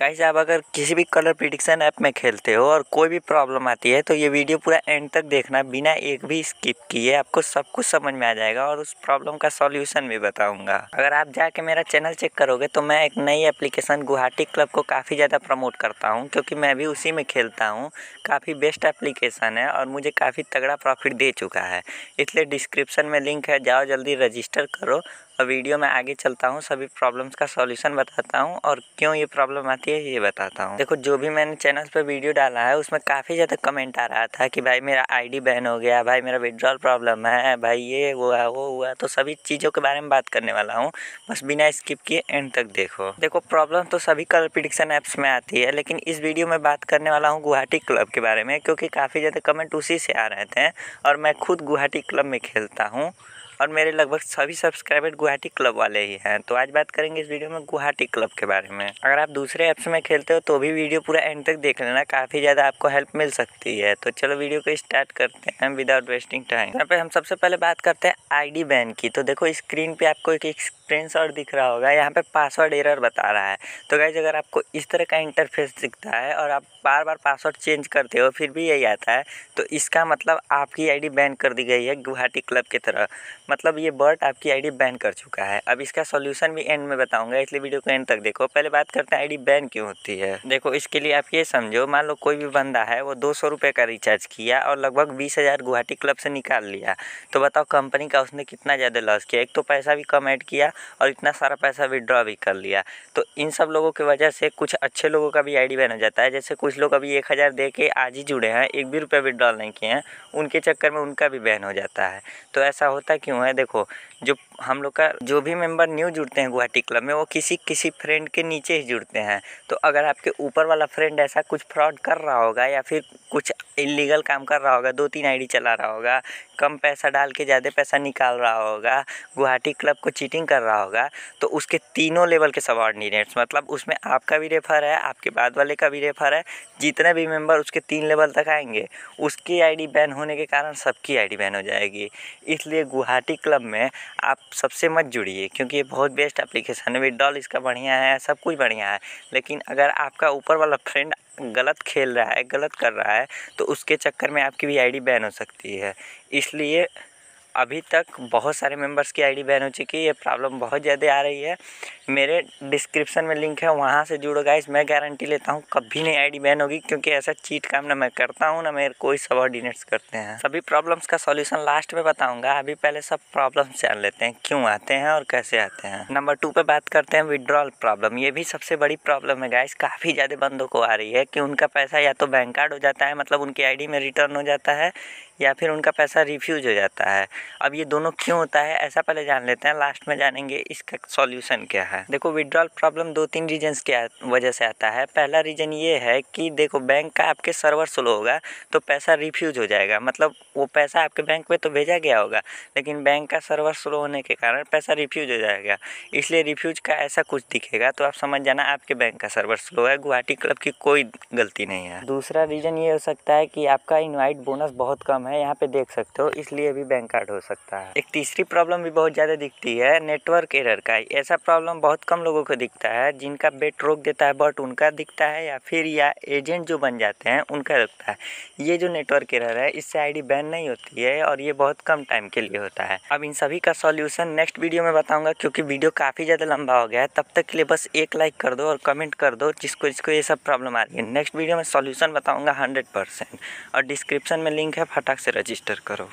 guys आप अगर किसी भी कलर प्रिडिक्शन ऐप में खेलते हो और कोई भी प्रॉब्लम आती है तो ये वीडियो पूरा एंड तक देखना बिना एक भी स्किप किए आपको सब कुछ समझ में आ जाएगा और उस प्रॉब्लम का सॉल्यूशन भी बताऊंगा अगर आप जाके मेरा चैनल चेक करोगे तो मैं एक नई एप्लीकेशन गुवाहाटी क्लब को काफ़ी ज़्यादा प्रमोट करता हूँ क्योंकि मैं भी उसी में खेलता हूँ काफ़ी बेस्ट एप्लीकेशन है और मुझे काफ़ी तगड़ा प्रॉफिट दे चुका है इसलिए डिस्क्रिप्शन में लिंक है जाओ जल्दी रजिस्टर करो वीडियो में आगे चलता हूँ सभी प्रॉब्लम्स का सॉल्यूशन बताता हूँ और क्यों ये प्रॉब्लम आती है ये बताता हूँ देखो जो भी मैंने चैनल पर वीडियो डाला है उसमें काफ़ी ज़्यादा कमेंट आ रहा था कि भाई मेरा आईडी बैन हो गया भाई मेरा विड्रॉल प्रॉब्लम है भाई ये हुआ वो हुआ तो सभी चीज़ों के बारे में बात करने वाला हूँ बस बिना स्किप किए एंड तक देखो देखो प्रॉब्लम तो सभी कलर प्रिडिक्शन ऐप्स में आती है लेकिन इस वीडियो में बात करने वाला हूँ गुवाहाटी क्लब के बारे में क्योंकि काफ़ी ज़्यादा कमेंट उसी से आ रहे थे और मैं खुद गुवाहाटी क्लब में खेलता हूँ और मेरे लगभग सभी सब्सक्राइबर गुवाहाटी क्लब वाले ही हैं तो आज बात करेंगे इस वीडियो में गुवाहाटी क्लब के बारे में अगर आप दूसरे ऐप्स में खेलते हो तो भी वीडियो पूरा एंड तक देख लेना काफ़ी ज़्यादा आपको हेल्प मिल सकती है तो चलो वीडियो को स्टार्ट करते हैं विदाउट वेस्टिंग टाइम यहाँ पे हम सबसे पहले बात करते हैं आई बैन की तो देखो स्क्रीन पे आपको एक प्रिंट और दिख रहा होगा यहाँ पे पासवर्ड एरर बता रहा है तो गाइज अगर आपको इस तरह का इंटरफेस दिखता है और आप बार बार पासवर्ड चेंज करते हो फिर भी यही आता है तो इसका मतलब आपकी आईडी बैन कर दी गई है गुवाहाटी क्लब की तरह मतलब ये बर्ट आपकी आईडी बैन कर चुका है अब इसका सोल्यूशन भी एंड में बताऊँगा इसलिए वीडियो को एंड तक देखो पहले बात करते हैं आई बैन क्यों होती है देखो इसके लिए आप ये समझो मान लो कोई भी बंदा है वो दो सौ का रिचार्ज किया और लगभग बीस हज़ार गुवाहाटी क्लब से निकाल लिया तो बताओ कंपनी का उसने कितना ज़्यादा लॉस किया एक तो पैसा भी कम ऐड किया और इतना सारा पैसा विड्रॉ भी कर लिया तो इन सब लोगों की वजह से कुछ अच्छे लोगों का भी आईडी बैन हो जाता है जैसे कुछ लोग अभी एक हज़ार दे के आज ही जुड़े हैं एक भी रुपया विड्रॉल नहीं किए हैं उनके चक्कर में उनका भी बैन हो जाता है तो ऐसा होता क्यों है देखो जो हम लोग का जो भी मेंबर न्यू जुड़ते हैं गुवाहाटी क्लब में वो किसी किसी फ्रेंड के नीचे ही जुड़ते हैं तो अगर आपके ऊपर वाला फ्रेंड ऐसा कुछ फ्रॉड कर रहा होगा या फिर कुछ इलीगल काम कर रहा होगा दो तीन आईडी चला रहा होगा कम पैसा डाल के ज़्यादा पैसा निकाल रहा होगा गुवाहाटी क्लब को चीटिंग कर रहा होगा तो उसके तीनों लेवल के सबॉर्डिनेट्स मतलब उसमें आपका भी रेफर है आपके बाद वाले का भी रेफर है जितने भी मेंबर उसके तीन लेवल तक आएंगे उसकी आईडी बैन होने के कारण सबकी आईडी बैन हो जाएगी इसलिए गुवाहाटी क्लब में आप सबसे मत जुड़िए क्योंकि ये बहुत बेस्ट एप्लीकेशन है विड्रॉल इसका बढ़िया है सब कुछ बढ़िया है लेकिन अगर आपका ऊपर वाला फ्रेंड गलत खेल रहा है गलत कर रहा है तो उसके चक्कर में आपकी भी आईडी बैन हो सकती है इसलिए अभी तक बहुत सारे मेंबर्स की आईडी बैन हो चुकी है ये प्रॉब्लम बहुत ज़्यादा आ रही है मेरे डिस्क्रिप्शन में लिंक है वहाँ से जुड़ो गाइस मैं गारंटी लेता हूँ कभी नहीं आईडी बैन होगी क्योंकि ऐसा चीट काम ना मैं करता हूँ ना मेरे कोई सबॉर्डिनेट्स करते हैं सभी प्रॉब्लम्स का सोल्यूशन लास्ट में बताऊँगा अभी पहले सब प्रॉब्लम्स जान लेते हैं क्यों आते हैं और कैसे आते हैं नंबर टू पर बात करते हैं विड्रॉल प्रॉब्लम ये भी सबसे बड़ी प्रॉब्लम है गाइस काफ़ी ज़्यादा बंदों को आ रही है कि उनका पैसा या तो बैंक कार्ड हो जाता है मतलब उनकी आई में रिटर्न हो जाता है या फिर उनका पैसा रिफ्यूज़ हो जाता है अब ये दोनों क्यों होता है ऐसा पहले जान लेते हैं लास्ट में जानेंगे इसका सॉल्यूशन क्या है देखो विड्रॉल प्रॉब्लम दो तीन रीजन्स के वजह से आता है पहला रीजन ये है कि देखो बैंक का आपके सर्वर स्लो होगा तो पैसा रिफ्यूज़ हो जाएगा मतलब वो पैसा आपके बैंक में तो भेजा गया होगा लेकिन बैंक का सर्वर स्लो होने के कारण पैसा रिफ्यूज़ हो जाएगा इसलिए रिफ्यूज़ का ऐसा कुछ दिखेगा तो आप समझ जाना आपके बैंक का सर्वर स्लो है गुवाहाटी क्लब की कोई गलती नहीं है दूसरा रीज़न ये हो सकता है कि आपका इन्वाइट बोनस बहुत कम है यहाँ पे देख सकते हो इसलिए भी बैंक कार्ड हो सकता है एक तीसरी प्रॉब्लम भी बहुत ज़्यादा दिखती है नेटवर्क एरर का ऐसा प्रॉब्लम बहुत कम लोगों को दिखता है जिनका बेट रोक देता है बट उनका दिखता है या फिर या एजेंट जो बन जाते हैं उनका दिखता है ये जो नेटवर्क एरर है इससे आई बैन नहीं होती है और ये बहुत कम टाइम के लिए होता है अब इन सभी का सोल्यूशन नेक्स्ट वीडियो में बताऊंगा क्योंकि वीडियो काफ़ी ज़्यादा लंबा हो गया है तब तक के लिए बस एक लाइक कर दो और कमेंट कर दो जिसको जिसको ये सब प्रॉब्लम आ रही है नेक्स्ट वीडियो में सोल्यूशन बताऊंगा हंड्रेड और डिस्क्रिप्शन में लिंक है फटाक से रजिस्टर करो